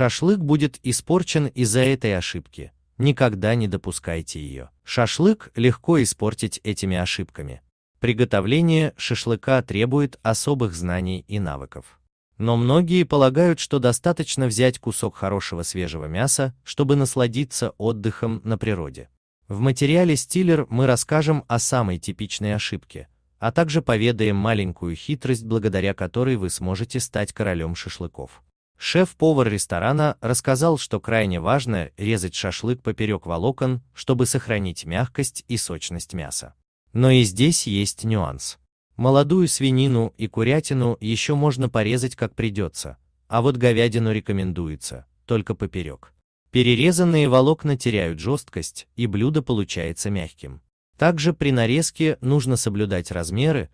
Шашлык будет испорчен из-за этой ошибки. Никогда не допускайте ее. Шашлык легко испортить этими ошибками. Приготовление шашлыка требует особых знаний и навыков. Но многие полагают, что достаточно взять кусок хорошего свежего мяса, чтобы насладиться отдыхом на природе. В материале «Стиллер» мы расскажем о самой типичной ошибке, а также поведаем маленькую хитрость, благодаря которой вы сможете стать королем шашлыков. Шеф-повар ресторана рассказал, что крайне важно резать шашлык поперек волокон, чтобы сохранить мягкость и сочность мяса. Но и здесь есть нюанс. Молодую свинину и курятину еще можно порезать как придется, а вот говядину рекомендуется, только поперек. Перерезанные волокна теряют жесткость, и блюдо получается мягким. Также при нарезке нужно соблюдать размеры,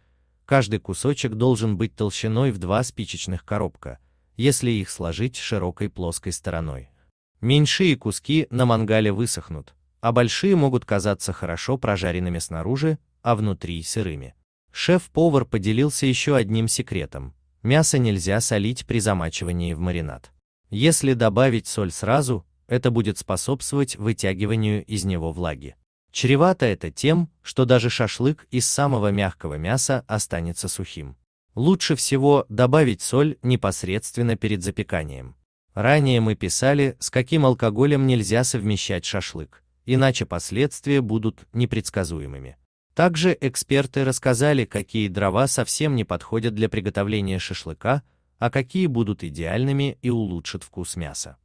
каждый кусочек должен быть толщиной в два спичечных коробка – если их сложить широкой плоской стороной. Меньшие куски на мангале высохнут, а большие могут казаться хорошо прожаренными снаружи, а внутри сырыми. Шеф-повар поделился еще одним секретом. Мясо нельзя солить при замачивании в маринад. Если добавить соль сразу, это будет способствовать вытягиванию из него влаги. Чревато это тем, что даже шашлык из самого мягкого мяса останется сухим. Лучше всего добавить соль непосредственно перед запеканием. Ранее мы писали, с каким алкоголем нельзя совмещать шашлык, иначе последствия будут непредсказуемыми. Также эксперты рассказали, какие дрова совсем не подходят для приготовления шашлыка, а какие будут идеальными и улучшат вкус мяса.